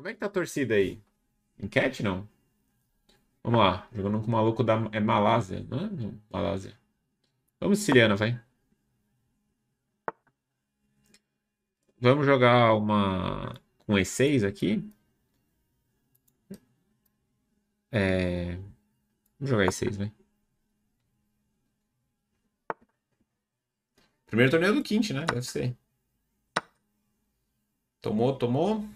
Como é que tá a torcida aí? Enquete não? Vamos lá. Jogando com o maluco da. É Malásia. Não é Malásia. Vamos, Siciliana, vai. Vamos jogar uma. Com um E6 aqui. É... Vamos jogar E6, vai. Primeiro torneio é do Quinte, né? Deve ser. Tomou, tomou.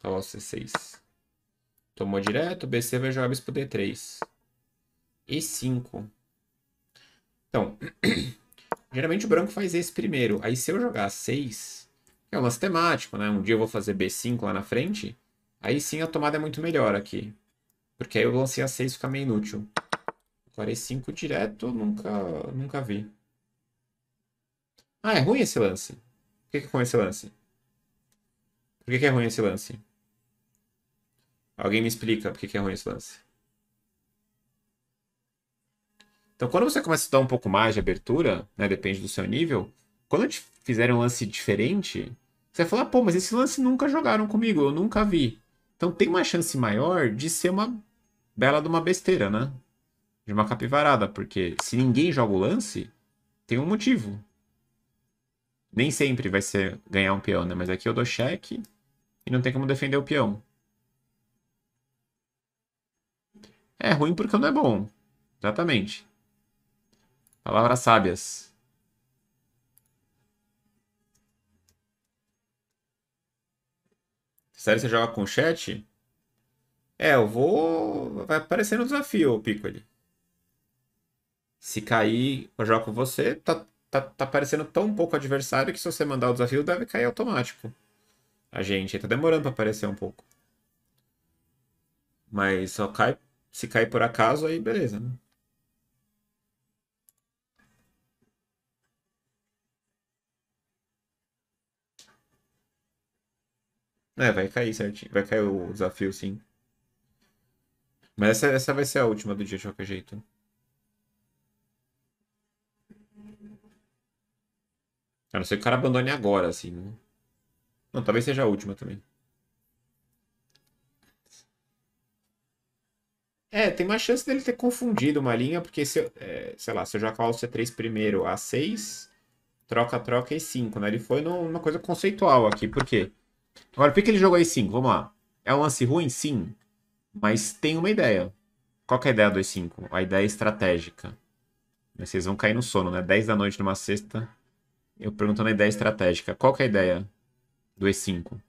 Toma C6. É Tomou direto, BC vai jogar bispo D3. E5. Então, geralmente o branco faz esse primeiro. Aí se eu jogar 6, que é um lance temático, né? Um dia eu vou fazer B5 lá na frente. Aí sim a tomada é muito melhor aqui. Porque aí o lance a 6 fica meio inútil. Agora E5 é direto, nunca, nunca vi. Ah, é ruim esse lance. O que, é ruim esse lance? Por que, que é ruim esse lance? Alguém me explica por que, que é ruim esse lance. Então, quando você começa a dar um pouco mais de abertura, né, depende do seu nível, quando te fizerem um lance diferente, você vai falar, pô, mas esse lance nunca jogaram comigo, eu nunca vi. Então tem uma chance maior de ser uma bela de uma besteira, né? De uma capivarada, porque se ninguém joga o lance, tem um motivo. Nem sempre vai ser ganhar um peão, né? Mas aqui eu dou cheque, e não tem como defender o peão. É ruim porque não é bom. Exatamente. Palavras sábias. Sério, você joga com chat? É, eu vou. Vai aparecer no desafio, o Pico ali Se cair, eu jogo com você. Tá, tá, tá parecendo tão pouco adversário que se você mandar o desafio, deve cair automático a gente. tá demorando pra aparecer um pouco. Mas só cai. Se cair por acaso, aí beleza, né? É, vai cair certinho. Vai cair o desafio, sim. Mas essa, essa vai ser a última do dia de qualquer jeito. A não ser que o cara abandone agora, assim. Né? Não, talvez seja a última também. É, tem mais chance dele ter confundido uma linha, porque se, eu, é, sei lá, se eu já o C3 primeiro, A6, troca, troca e 5, né? Ele foi numa coisa conceitual aqui, por quê? Agora, por que ele jogou E5? Vamos lá. É um lance ruim? Sim. Mas tem uma ideia. Qual é a ideia do E5? A ideia estratégica. Vocês vão cair no sono, né? 10 da noite numa sexta, eu perguntando a ideia estratégica. Qual é a ideia? do E5. O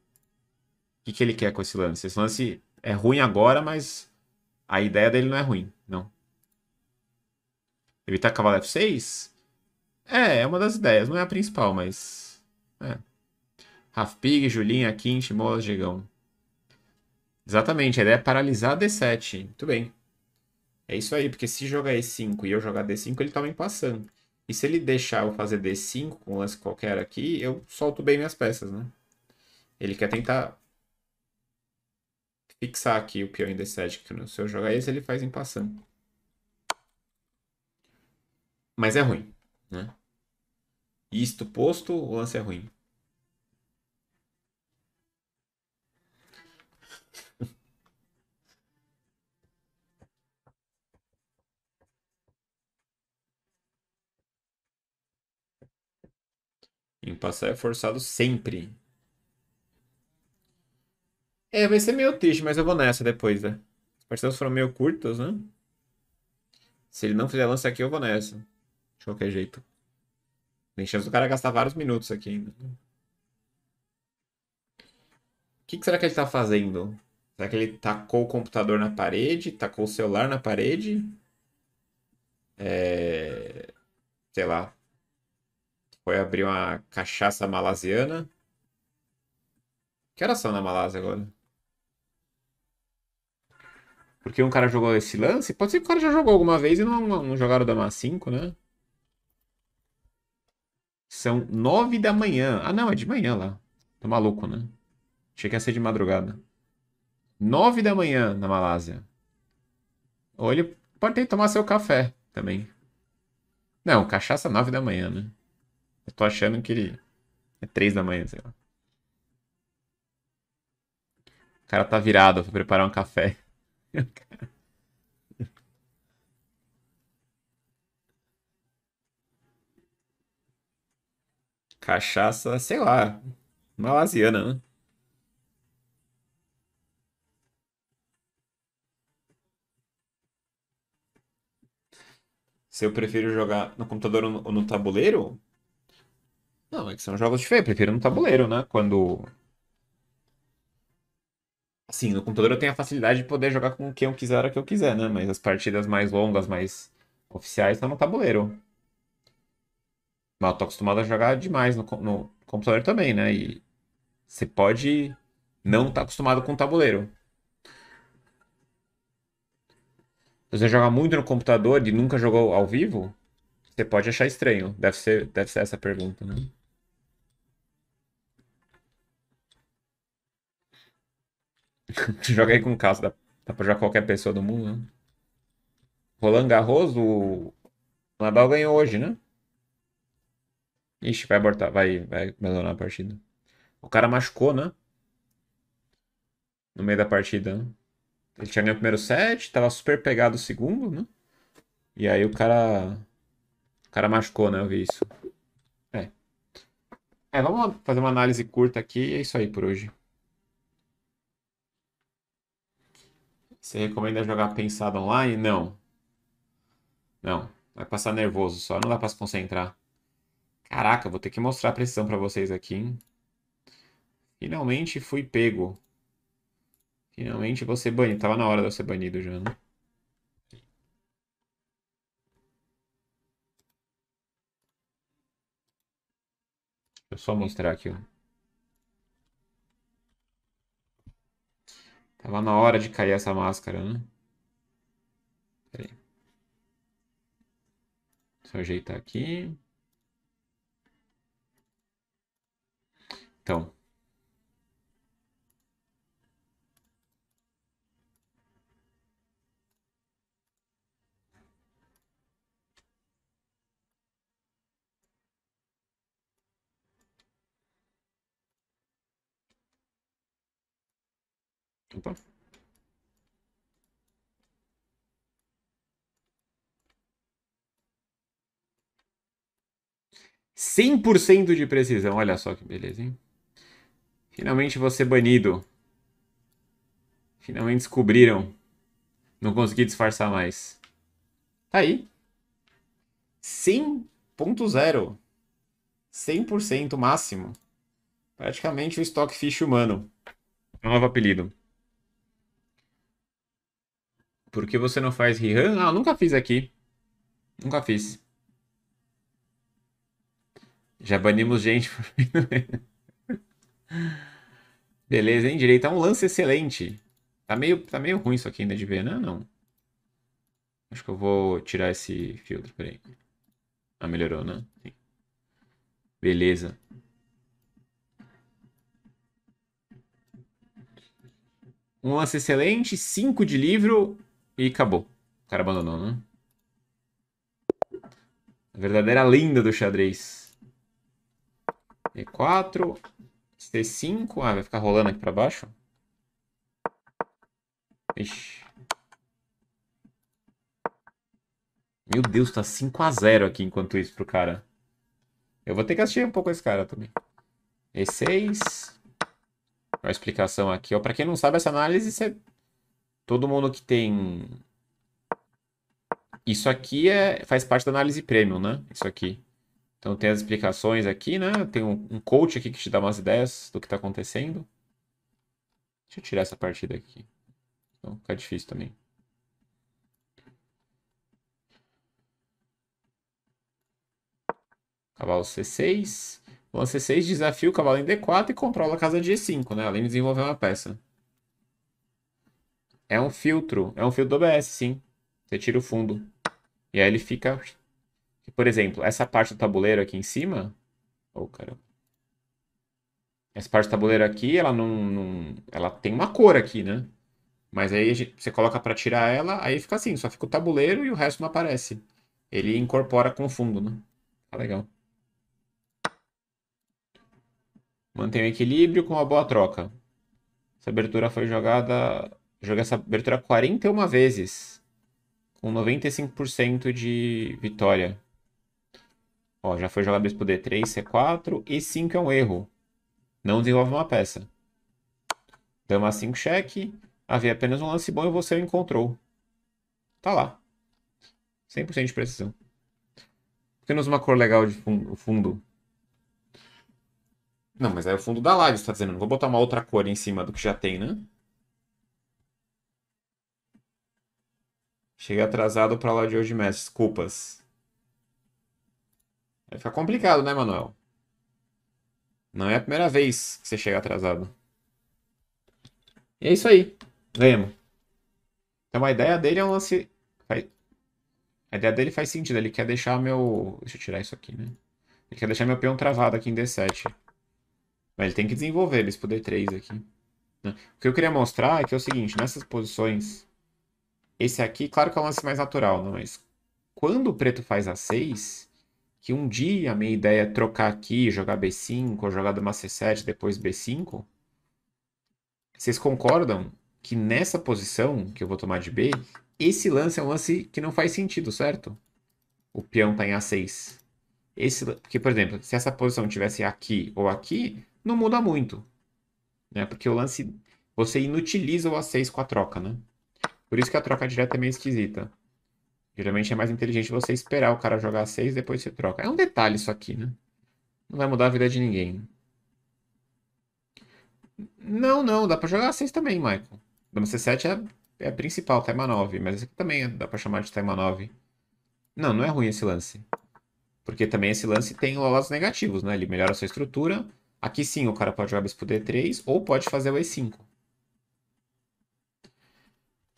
que, que ele quer com esse lance? Esse lance é ruim agora, mas a ideia dele não é ruim, não. Evitar cavalo F6? É, é uma das ideias, não é a principal, mas. É. Rafpig, Julinha, Quinte, Mola, gigão Exatamente, a ideia é paralisar D7. Muito bem. É isso aí, porque se jogar E5 e eu jogar D5, ele tá me passando. E se ele deixar eu fazer D5 com um lance qualquer aqui, eu solto bem minhas peças, né? Ele quer tentar fixar aqui o peão em D7, que se eu jogar esse, ele faz em passando. Mas é ruim, né? Isto posto, o lance é ruim. Em passar é forçado sempre. É, vai ser meio triste, mas eu vou nessa depois, né? As partidas foram meio curtas, né? Se ele não fizer lance aqui, eu vou nessa. De qualquer jeito. Tem chance do cara gastar vários minutos aqui ainda. O que, que será que ele tá fazendo? Será que ele tacou o computador na parede? Tacou o celular na parede? É... Sei lá. Foi abrir uma cachaça malasiana? Que horas são na Malásia agora? Porque um cara jogou esse lance, pode ser que o cara já jogou alguma vez e não, não, jogaram o Dama 5, né? São nove da manhã. Ah, não, é de manhã lá. Tô tá maluco, né? Achei que ia ser de madrugada. Nove da manhã na Malásia. Ou ele pode ter que tomar seu café também. Não, cachaça nove da manhã, né? Eu tô achando que ele é três da manhã, sei lá. O cara tá virado pra preparar um café. Cachaça, sei lá, malasiana, né? Se eu prefiro jogar no computador ou no, tabuleiro? Não, é que são jogos diferentes. Eu prefiro no tabuleiro, né? Quando sim no computador eu tenho a facilidade de poder jogar com quem eu quiser, a hora que eu quiser, né? Mas as partidas mais longas, mais oficiais, estão tá no tabuleiro. Mas eu tô acostumado a jogar demais no, no computador também, né? E você pode não estar tá acostumado com o tabuleiro. Se você joga muito no computador e nunca jogou ao vivo, você pode achar estranho. Deve ser, deve ser essa a pergunta, né? Joga aí com calça, dá, dá pra jogar qualquer pessoa do mundo, né? Roland Garros, o Nadal ganhou hoje, né? Ixi, vai abortar, vai, vai abandonar a partida. O cara machucou, né? No meio da partida, né? Ele tinha ganho o primeiro set, tava super pegado o segundo, né? E aí o cara. O cara machucou, né? Eu vi isso. É. É, vamos fazer uma análise curta aqui e é isso aí por hoje. Você recomenda jogar pensado online? Não. Não. Vai passar nervoso só, não dá pra se concentrar. Caraca, vou ter que mostrar a pressão pra vocês aqui, hein? Finalmente fui pego. Finalmente vou ser banido. Tava na hora de eu ser banido já, né? Deixa eu só mostrar aqui, ó. Tava na hora de cair essa máscara, né? Pera aí. Só ajeitar aqui. Então, Opa. Cem por cento de precisão. Olha só que beleza, hein? Finalmente você banido. Finalmente descobriram. Não consegui disfarçar mais. Tá aí. 100.0. 100% máximo. Praticamente o Stockfish humano. É novo apelido. Por que você não faz Rihan? Ah, nunca fiz aqui. Nunca fiz. Já banimos gente. Beleza, hein? Direita. É um lance excelente. Tá meio, tá meio ruim isso aqui ainda de ver, né? Não. Acho que eu vou tirar esse filtro, peraí. Ah, melhorou, né? Sim. Beleza. Um lance excelente, 5 de livro, e acabou. O cara abandonou, né? A verdadeira lenda do xadrez. E4, C5. Ah, vai ficar rolando aqui pra baixo. Ixi. Meu Deus, tá 5x0 aqui enquanto isso pro cara. Eu vou ter que assistir um pouco esse cara também. E6. A explicação aqui. Ó, pra quem não sabe, essa análise você todo mundo que tem. Isso aqui é, faz parte da análise premium, né? Isso aqui. Então tem as explicações aqui, né? Tem um, um coach aqui que te dá umas ideias do que está acontecendo. Deixa eu tirar essa partida aqui. Então fica difícil também. Cavalo C6. Lance C6, desafia o cavalo em D4 e controla a casa de E5, né? Além de desenvolver uma peça. É um filtro. É um filtro do OBS, sim. Você tira o fundo. E aí ele fica. Por exemplo, essa parte do tabuleiro aqui em cima. Oh, caramba. Essa parte do tabuleiro aqui, ela não, não. Ela tem uma cor aqui, né? Mas aí você coloca para tirar ela, aí fica assim, só fica o tabuleiro e o resto não aparece. Ele incorpora com o fundo, né? Tá legal. Mantém o equilíbrio com uma boa troca. Essa abertura foi jogada jogar essa abertura 41 vezes, com 95% de vitória. Ó, já foi jogar bispo D3, C4 e 5 é um erro. Não desenvolve uma peça. Dama 5 cheque, havia apenas um lance bom e você o encontrou. Tá lá. 100% de precisão. Temos uma cor legal de fundo, fundo. Não, mas aí é o fundo da live, você tá dizendo. Não vou botar uma outra cor em cima do que já tem, né? Cheguei atrasado pra lá de hoje, mestre. Desculpas. Vai ficar complicado, né, Manuel? Não é a primeira vez que você chega atrasado. E é isso aí. Ganhamos. Então a ideia dele é um lance. A ideia dele faz sentido. Ele quer deixar meu. Deixa eu tirar isso aqui, né? Ele quer deixar meu peão travado aqui em D7. Mas ele tem que desenvolver bispo D3 aqui. Né? O que eu queria mostrar é que é o seguinte: nessas posições esse aqui, claro que é um lance mais natural, não? Né, mas quando o preto faz A6, que um dia a minha ideia é trocar aqui, jogar B5, ou jogar dama C7, depois B5, vocês concordam que nessa posição que eu vou tomar de B, esse lance é um lance que não faz sentido, certo? O peão tá em A6. Esse, porque, por exemplo, se essa posição tivesse aqui ou aqui, não muda muito. Né? Porque o lance. Você inutiliza o A6 com a troca, né? Por isso que a troca direta é meio esquisita. Geralmente é mais inteligente você esperar o cara jogar 6 depois você troca. É um detalhe isso aqui, né? Não vai mudar a vida de ninguém. Não, não, dá pra jogar 6 também, Michael. Dama C7 é, é a principal, tema 9. Mas esse aqui também é, dá pra chamar de tema 9. Não, não é ruim esse lance. Porque também esse lance tem lados negativos, né? Ele melhora a sua estrutura. Aqui sim, o cara pode jogar bispo D3 ou pode fazer o E5.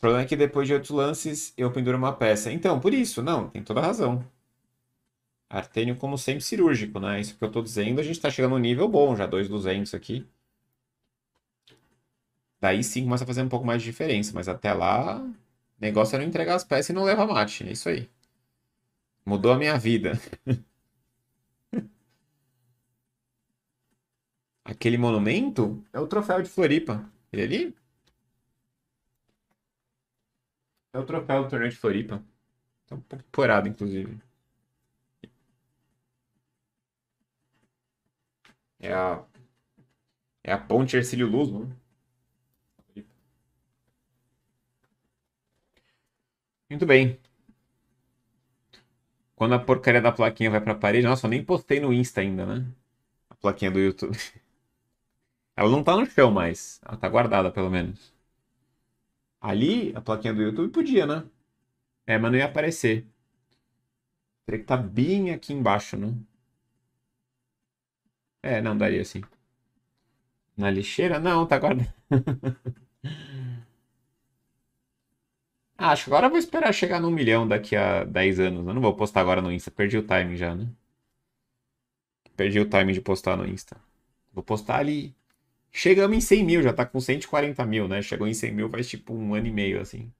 O problema é que depois de outros lances eu penduro uma peça. Então, por isso, não, tem toda a razão. Artênio, como sempre, cirúrgico, né? Isso que eu tô dizendo, a gente tá chegando num nível bom já, 2,200 aqui. Daí sim começa a fazer um pouco mais de diferença, mas até lá, negócio é não entregar as peças e não levar mate. É isso aí. Mudou a minha vida. Aquele monumento é o troféu de Floripa. Ele é ali é o troféu do torneio de Floripa. Tá é um pouco porado, inclusive. É a. É a ponte Ercílio Luz, mano. Né? Muito bem. Quando a porcaria da plaquinha vai pra parede. Nossa, eu nem postei no Insta ainda, né? A plaquinha do YouTube. Ela não tá no chão mais. Ela tá guardada, pelo menos. Ali, a plaquinha do YouTube podia, né? É, mas não ia aparecer. Teria que estar tá bem aqui embaixo, né? É, não, daria assim. Na lixeira? Não, tá guardado. Ah, acho que agora eu vou esperar chegar no milhão daqui a 10 anos. Eu não vou postar agora no Insta. Perdi o timing já, né? Perdi o timing de postar no Insta. Vou postar ali Chegamos em 100 mil, já tá com 140 mil, né? Chegou em 100 mil faz tipo um ano e meio, assim.